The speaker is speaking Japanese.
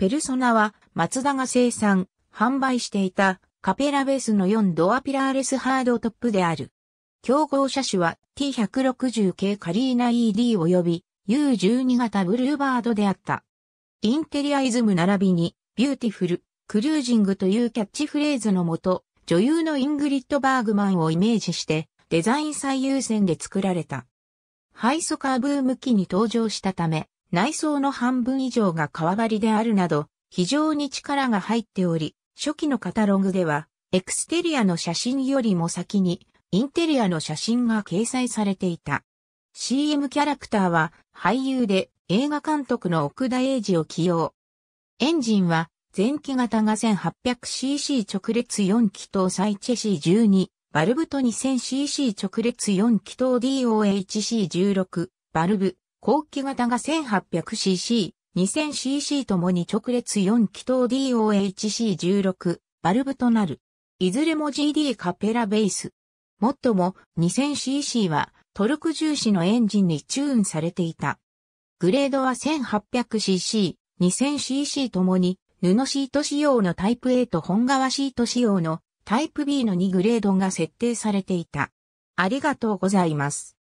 ペルソナは、マツダが生産、販売していた、カペラベースの4ドアピラーレスハードトップである。競合車種は T160 系カリーナ ED 及び U12 型ブルーバードであった。インテリアイズム並びに、ビューティフル、クルージングというキャッチフレーズのもと、女優のイングリッド・バーグマンをイメージして、デザイン最優先で作られた。ハイソカーブーム機に登場したため、内装の半分以上が革張りであるなど、非常に力が入っており、初期のカタログでは、エクステリアの写真よりも先に、インテリアの写真が掲載されていた。CM キャラクターは、俳優で映画監督の奥田英二を起用。エンジンは、前期型が 1800cc 直列4気筒サイチェ C12、バルブと 2000cc 直列4気筒 DOHC16、バルブ、後期型が 1800cc、2000cc ともに直列4気筒 DOHC16 バルブとなる。いずれも GD カペラベース。もっとも 2000cc はトルク重視のエンジンにチューンされていた。グレードは 1800cc、2000cc ともに布シート仕様のタイプ A と本革シート仕様のタイプ B の2グレードが設定されていた。ありがとうございます。